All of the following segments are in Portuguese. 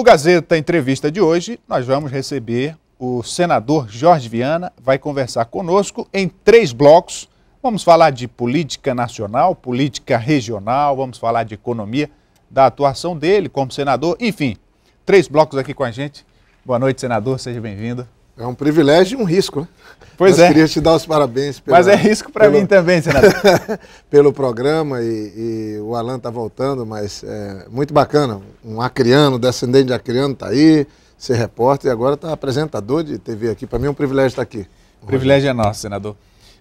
No Gazeta Entrevista de hoje, nós vamos receber o senador Jorge Viana, vai conversar conosco em três blocos. Vamos falar de política nacional, política regional, vamos falar de economia, da atuação dele como senador, enfim, três blocos aqui com a gente. Boa noite, senador, seja bem-vindo. É um privilégio e um risco, né? Pois Mas é. Queria te dar os parabéns. Pela, Mas é risco para mim também, senador. pelo programa e, e o Alan está voltando, mas é muito bacana. Um acriano, descendente de acriano, está aí, ser repórter e agora está apresentador de TV aqui. Para mim é um privilégio estar tá aqui. O privilégio é nosso, senador.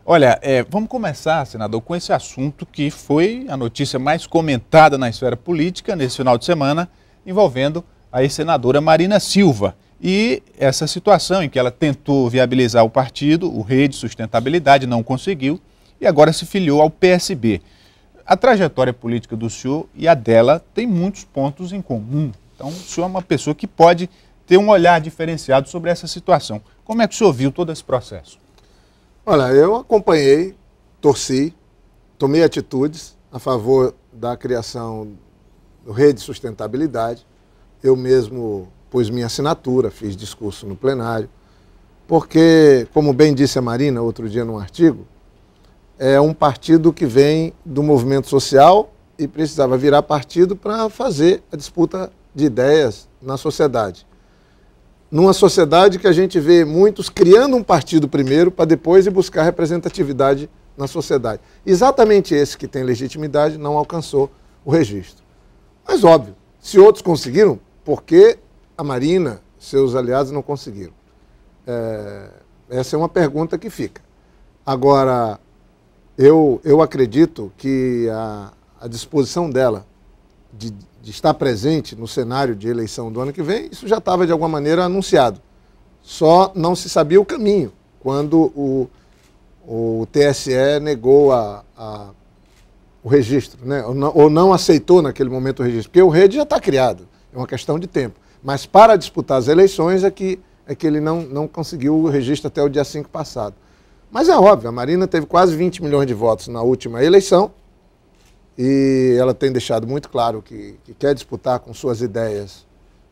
Olha, é, vamos começar, senador, com esse assunto que foi a notícia mais comentada na esfera política nesse final de semana, envolvendo a ex-senadora Marina Silva. E essa situação em que ela tentou viabilizar o partido, o Rede Sustentabilidade, não conseguiu e agora se filiou ao PSB. A trajetória política do senhor e a dela tem muitos pontos em comum. Então, o senhor é uma pessoa que pode ter um olhar diferenciado sobre essa situação. Como é que o senhor viu todo esse processo? Olha, eu acompanhei, torci, tomei atitudes a favor da criação do Rede Sustentabilidade. Eu mesmo pus minha assinatura, fiz discurso no plenário, porque, como bem disse a Marina outro dia num artigo, é um partido que vem do movimento social e precisava virar partido para fazer a disputa de ideias na sociedade. Numa sociedade que a gente vê muitos criando um partido primeiro para depois ir buscar representatividade na sociedade. Exatamente esse que tem legitimidade não alcançou o registro. Mas óbvio, se outros conseguiram, por quê? a Marina, seus aliados não conseguiram? É, essa é uma pergunta que fica. Agora, eu, eu acredito que a, a disposição dela de, de estar presente no cenário de eleição do ano que vem, isso já estava de alguma maneira anunciado. Só não se sabia o caminho quando o, o TSE negou a, a, o registro, né? ou, não, ou não aceitou naquele momento o registro, porque o rede já está criado, é uma questão de tempo. Mas para disputar as eleições é que, é que ele não, não conseguiu o registro até o dia 5 passado. Mas é óbvio, a Marina teve quase 20 milhões de votos na última eleição e ela tem deixado muito claro que, que quer disputar com suas ideias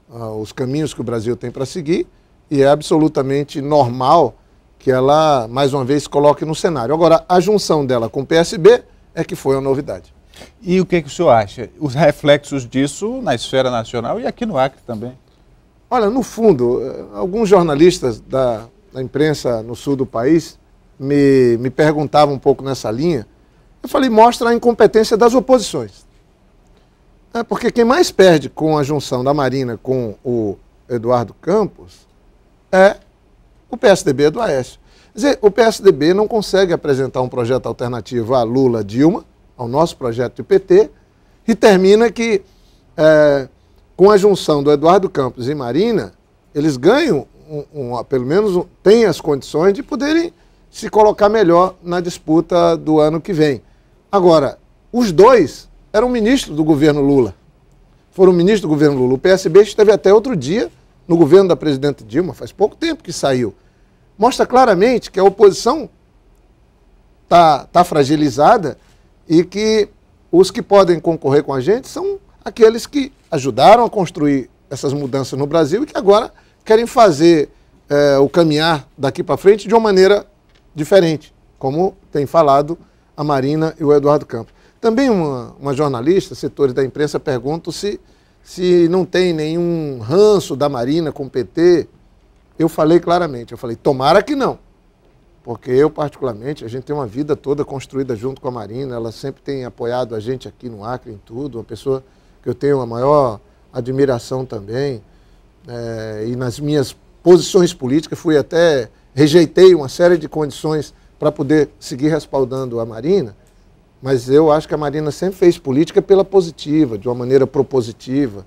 uh, os caminhos que o Brasil tem para seguir e é absolutamente normal que ela, mais uma vez, coloque no cenário. Agora, a junção dela com o PSB é que foi a novidade. E o que, que o senhor acha? Os reflexos disso na esfera nacional e aqui no Acre também? Olha, no fundo, eh, alguns jornalistas da, da imprensa no sul do país me, me perguntavam um pouco nessa linha. Eu falei, mostra a incompetência das oposições. É porque quem mais perde com a junção da Marina com o Eduardo Campos é o PSDB do Aécio. Quer dizer, o PSDB não consegue apresentar um projeto alternativo a Lula-Dilma ao nosso projeto de PT, e termina que, é, com a junção do Eduardo Campos e Marina, eles ganham, um, um, pelo menos um, têm as condições de poderem se colocar melhor na disputa do ano que vem. Agora, os dois eram ministros do governo Lula. Foram ministros do governo Lula. O PSB esteve até outro dia no governo da presidente Dilma, faz pouco tempo que saiu. Mostra claramente que a oposição está tá fragilizada e que os que podem concorrer com a gente são aqueles que ajudaram a construir essas mudanças no Brasil e que agora querem fazer é, o caminhar daqui para frente de uma maneira diferente, como tem falado a Marina e o Eduardo Campos. Também uma, uma jornalista, setores da imprensa, perguntam se, se não tem nenhum ranço da Marina com o PT. Eu falei claramente, eu falei, tomara que não porque eu, particularmente, a gente tem uma vida toda construída junto com a Marina, ela sempre tem apoiado a gente aqui no Acre em tudo, uma pessoa que eu tenho a maior admiração também. É, e nas minhas posições políticas, fui até, rejeitei uma série de condições para poder seguir respaldando a Marina, mas eu acho que a Marina sempre fez política pela positiva, de uma maneira propositiva.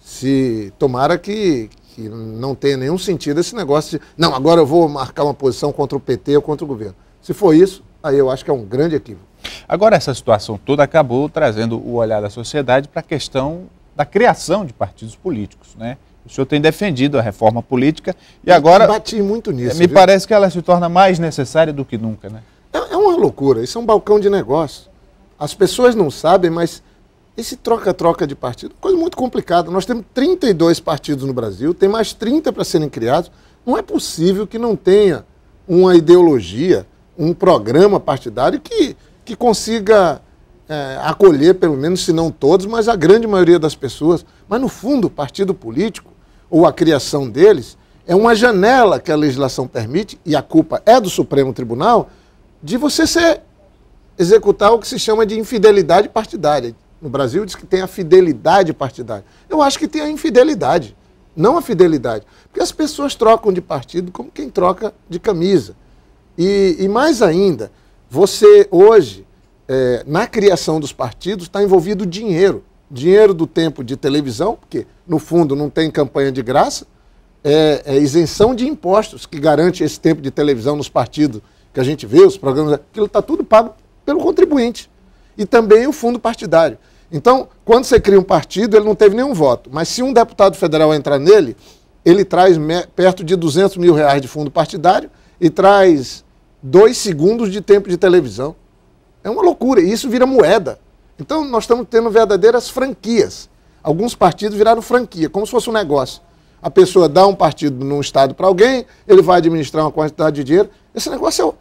Se tomara que, que não tem nenhum sentido esse negócio de, não, agora eu vou marcar uma posição contra o PT ou contra o governo. Se for isso, aí eu acho que é um grande equívoco. Agora, essa situação toda acabou trazendo o olhar da sociedade para a questão da criação de partidos políticos, né? O senhor tem defendido a reforma política e agora. Bati muito nisso. Me viu? parece que ela se torna mais necessária do que nunca, né? É, é uma loucura. Isso é um balcão de negócio. As pessoas não sabem, mas esse troca-troca de partido, é coisa muito complicada. Nós temos 32 partidos no Brasil, tem mais 30 para serem criados. Não é possível que não tenha uma ideologia, um programa partidário que, que consiga é, acolher, pelo menos, se não todos, mas a grande maioria das pessoas. Mas, no fundo, o partido político, ou a criação deles, é uma janela que a legislação permite, e a culpa é do Supremo Tribunal, de você ser, executar o que se chama de infidelidade partidária no Brasil diz que tem a fidelidade partidária. Eu acho que tem a infidelidade, não a fidelidade. Porque as pessoas trocam de partido como quem troca de camisa. E, e mais ainda, você hoje, é, na criação dos partidos, está envolvido dinheiro. Dinheiro do tempo de televisão, porque no fundo não tem campanha de graça, é, é isenção de impostos que garante esse tempo de televisão nos partidos que a gente vê, os programas, aquilo está tudo pago pelo contribuinte e também o fundo partidário. Então, quando você cria um partido, ele não teve nenhum voto, mas se um deputado federal entrar nele, ele traz perto de 200 mil reais de fundo partidário e traz dois segundos de tempo de televisão. É uma loucura, e isso vira moeda. Então, nós estamos tendo verdadeiras franquias. Alguns partidos viraram franquia, como se fosse um negócio. A pessoa dá um partido num estado para alguém, ele vai administrar uma quantidade de dinheiro. Esse negócio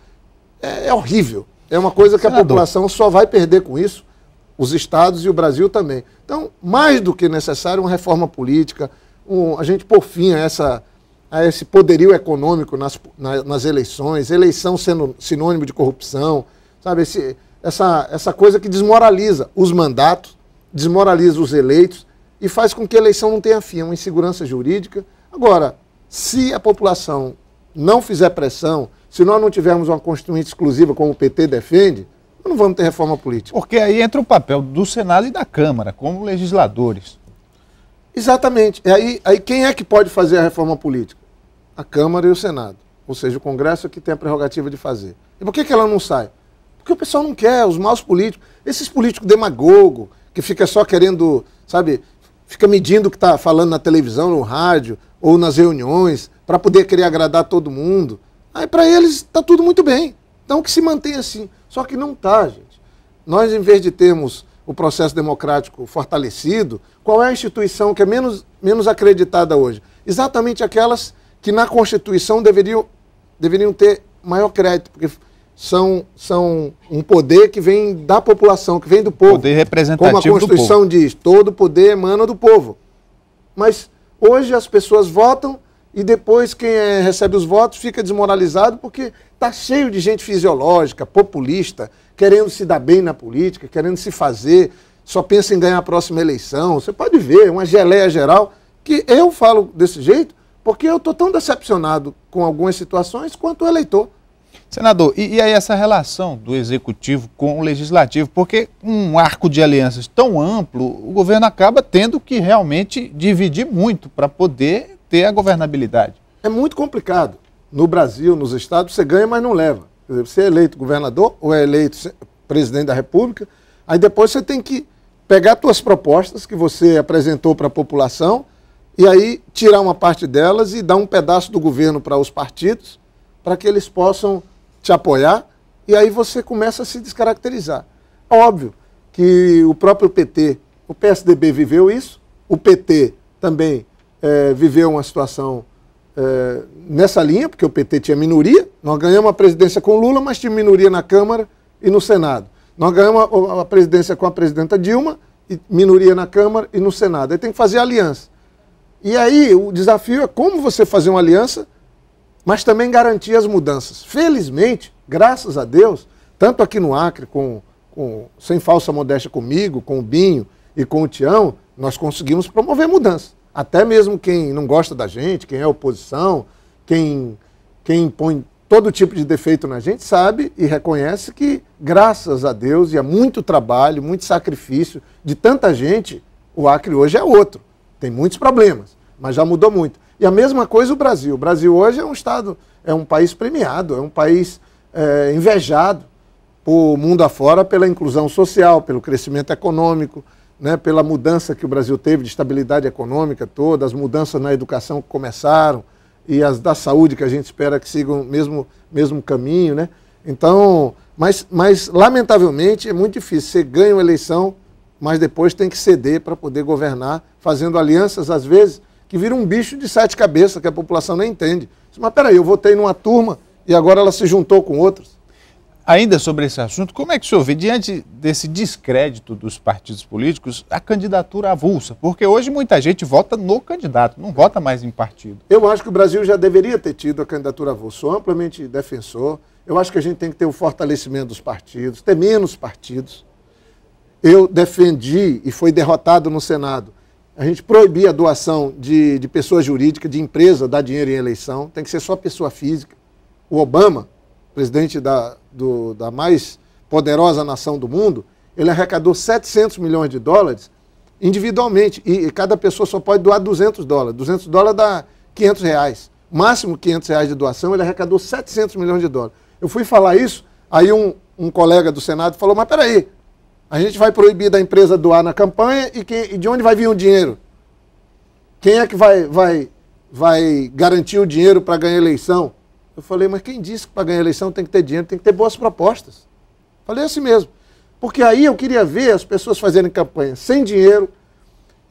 é, é, é horrível. É uma coisa que a população só vai perder com isso, os estados e o Brasil também. Então, mais do que necessário, uma reforma política, um, a gente por fim a, essa, a esse poderio econômico nas, na, nas eleições, eleição sendo sinônimo de corrupção, sabe? Esse, essa, essa coisa que desmoraliza os mandatos, desmoraliza os eleitos e faz com que a eleição não tenha fim, é uma insegurança jurídica. Agora, se a população não fizer pressão, se nós não tivermos uma constituinte exclusiva, como o PT defende, não vamos ter reforma política. Porque aí entra o papel do Senado e da Câmara, como legisladores. Exatamente. E aí, aí quem é que pode fazer a reforma política? A Câmara e o Senado. Ou seja, o Congresso é que tem a prerrogativa de fazer. E por que, que ela não sai? Porque o pessoal não quer, os maus políticos, esses políticos demagogo, que fica só querendo, sabe, fica medindo o que está falando na televisão, no rádio ou nas reuniões, para poder querer agradar todo mundo. Aí para eles está tudo muito bem. Então que se mantenha assim. Só que não está, gente. Nós, em vez de termos o processo democrático fortalecido, qual é a instituição que é menos, menos acreditada hoje? Exatamente aquelas que na Constituição deveriam, deveriam ter maior crédito, porque são, são um poder que vem da população, que vem do povo. Poder representativo Como a Constituição diz, todo poder emana do povo. Mas hoje as pessoas votam e depois quem é, recebe os votos fica desmoralizado porque está cheio de gente fisiológica, populista, querendo se dar bem na política, querendo se fazer, só pensa em ganhar a próxima eleição. Você pode ver, uma geleia geral, que eu falo desse jeito porque eu estou tão decepcionado com algumas situações quanto o eleitor. Senador, e, e, aí essa relação do executivo com o legislativo? Porque um arco de alianças tão amplo, o governo acaba tendo que realmente dividir muito para poder ter a governabilidade. É muito complicado. No Brasil, nos estados, você ganha, mas não leva. você é eleito governador ou é eleito presidente da República, aí depois você tem que pegar suas propostas que você apresentou para a população e aí tirar uma parte delas e dar um pedaço do governo para os partidos, para que eles possam te apoiar, e aí você começa a se descaracterizar. Óbvio que o próprio PT, o PSDB viveu isso, o PT também é, viveu uma situação é, nessa linha, porque o PT tinha minoria. Nós ganhamos a presidência com Lula, mas tinha minoria na Câmara e no Senado. Nós ganhamos a, a presidência com a presidenta Dilma, e minoria na Câmara e no Senado. Aí tem que fazer aliança. E aí o desafio é como você fazer uma aliança, mas também garantir as mudanças. Felizmente, graças a Deus, tanto aqui no Acre, com, com sem falsa modéstia comigo, com o Binho e com o Tião, nós conseguimos promover mudança até mesmo quem não gosta da gente, quem é oposição, quem, quem põe todo tipo de defeito na gente, sabe e reconhece que, graças a Deus e a é muito trabalho, muito sacrifício de tanta gente, o Acre hoje é outro. Tem muitos problemas, mas já mudou muito. E a mesma coisa o Brasil. O Brasil hoje é um estado, é um país premiado, é um país é, invejado por mundo afora pela inclusão social, pelo crescimento econômico, né, pela mudança que o Brasil teve de estabilidade econômica toda, as mudanças na educação que começaram e as da saúde que a gente espera que sigam o mesmo, mesmo caminho, né? Então, mas, mas lamentavelmente é muito difícil. Você ganha uma eleição, mas depois tem que ceder para poder governar, fazendo alianças, às vezes, que vira um bicho de sete cabeças, que a população nem entende. Mas peraí, eu votei numa turma e agora ela se juntou com outros. Ainda sobre esse assunto, como é que o senhor vê, diante desse descrédito dos partidos políticos, a candidatura avulsa? Porque hoje muita gente vota no candidato, não vota mais em partido. Eu acho que o Brasil já deveria ter tido a candidatura avulsa. Sou amplamente defensor. Eu acho que a gente tem que ter o um fortalecimento dos partidos, ter menos partidos. Eu defendi, e foi derrotado no Senado, a gente proibir a doação de, de pessoa jurídica, de empresa, dar dinheiro em eleição. Tem que ser só pessoa física. O Obama presidente da, do, da mais poderosa nação do mundo, ele arrecadou 700 milhões de dólares individualmente. E, e, cada pessoa só pode doar 200 dólares. 200 dólares dá 500 reais. Máximo 500 reais de doação, ele arrecadou 700 milhões de dólares. Eu fui falar isso, aí um, um colega do Senado falou, mas peraí, a gente vai proibir da empresa doar na campanha e, quem, e de onde vai vir o dinheiro? Quem é que vai, vai, vai garantir o dinheiro para ganhar eleição? Eu falei, mas quem disse que para ganhar eleição tem que ter dinheiro, tem que ter boas propostas? Falei assim mesmo. Porque aí eu queria ver as pessoas fazerem campanha sem dinheiro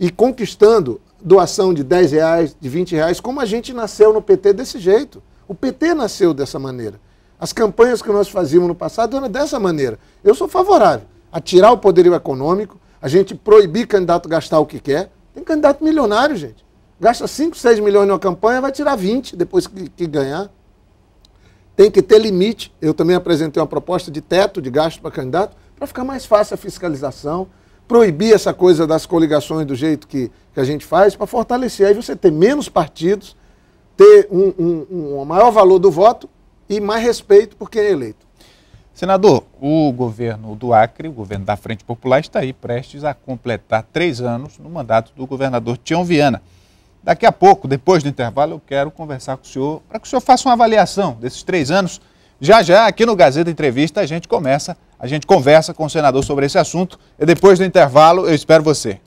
e conquistando doação de 10 reais, de 20 reais, como a gente nasceu no PT desse jeito. O PT nasceu dessa maneira. As campanhas que nós fazíamos no passado eram dessa maneira. Eu sou favorável a tirar o poderio econômico, a gente proibir candidato gastar o que quer. Tem candidato milionário, gente. Gasta 5, 6 milhões numa campanha, vai tirar 20 depois que, que ganhar tem que ter limite. Eu também apresentei uma proposta de teto de gasto para candidato, para ficar mais fácil a fiscalização, proibir essa coisa das coligações do jeito que, que a gente faz, para fortalecer. Aí você ter menos partidos, ter um, um, um, um maior valor do voto e mais respeito por quem é eleito. Senador, o governo do Acre, o governo da Frente Popular, está aí prestes a completar três anos no mandato do governador Tião Viana. Daqui a pouco, depois do intervalo, eu quero conversar com o senhor para que o senhor faça uma avaliação desses três anos. Já já, aqui no Gazeta Entrevista, a gente começa, a gente conversa com o senador sobre esse assunto. E depois do intervalo, eu espero você.